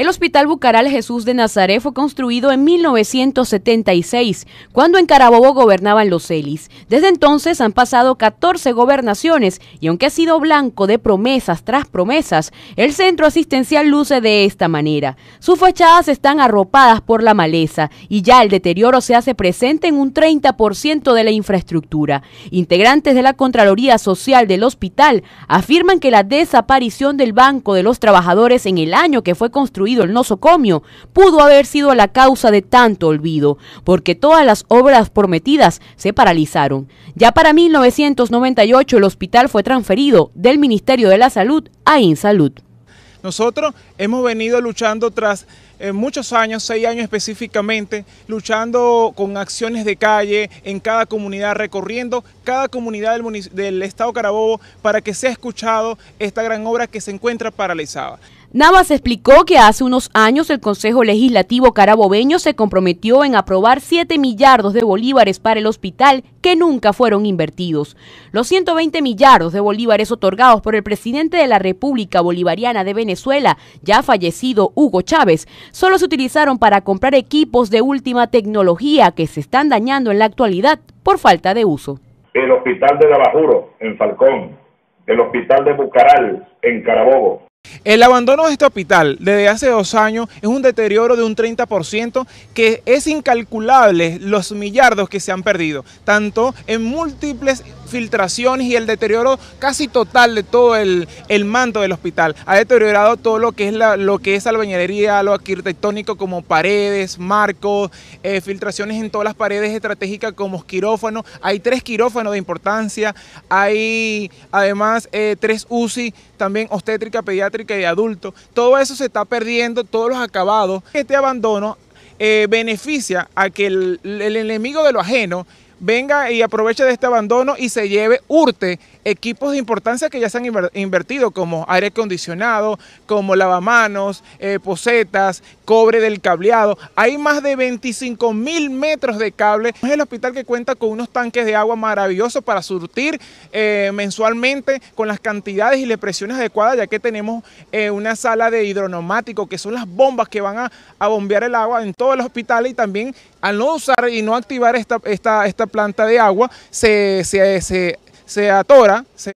El Hospital Bucaral Jesús de Nazaret fue construido en 1976, cuando en Carabobo gobernaban los celis. Desde entonces han pasado 14 gobernaciones y aunque ha sido blanco de promesas tras promesas, el centro asistencial luce de esta manera. Sus fachadas están arropadas por la maleza y ya el deterioro se hace presente en un 30% de la infraestructura. Integrantes de la Contraloría Social del hospital afirman que la desaparición del Banco de los Trabajadores en el año que fue construido el nosocomio pudo haber sido la causa de tanto olvido, porque todas las obras prometidas se paralizaron. Ya para 1998 el hospital fue transferido del Ministerio de la Salud a Insalud. Nosotros hemos venido luchando tras eh, muchos años, seis años específicamente, luchando con acciones de calle en cada comunidad, recorriendo cada comunidad del, del Estado Carabobo para que sea escuchado esta gran obra que se encuentra paralizada. Navas explicó que hace unos años el Consejo Legislativo carabobeño se comprometió en aprobar 7 millardos de bolívares para el hospital que nunca fueron invertidos. Los 120 millardos de bolívares otorgados por el presidente de la República Bolivariana de Venezuela, ya fallecido Hugo Chávez, solo se utilizaron para comprar equipos de última tecnología que se están dañando en la actualidad por falta de uso. El hospital de Navajuro, en Falcón, el hospital de Bucaral, en Carabobo, el abandono de este hospital desde hace dos años es un deterioro de un 30% que es incalculable los millardos que se han perdido, tanto en múltiples filtraciones y el deterioro casi total de todo el, el manto del hospital. Ha deteriorado todo lo que es la, lo que es albañilería, lo arquitectónico como paredes, marcos, eh, filtraciones en todas las paredes estratégicas como quirófanos. Hay tres quirófanos de importancia, hay además eh, tres UCI también obstétrica, pediátrica y adulto. Todo eso se está perdiendo, todos los acabados. Este abandono eh, beneficia a que el, el enemigo de lo ajeno venga y aproveche de este abandono y se lleve, urte equipos de importancia que ya se han invertido, como aire acondicionado, como lavamanos, eh, posetas, cobre del cableado. Hay más de 25 mil metros de cable. Es el hospital que cuenta con unos tanques de agua maravillosos para surtir eh, mensualmente con las cantidades y las presiones adecuadas, ya que tenemos eh, una sala de hidronomático, que son las bombas que van a, bombear el agua en todo el hospital y también al no usar y no activar esta, esta, planta de agua, se, se se atora, se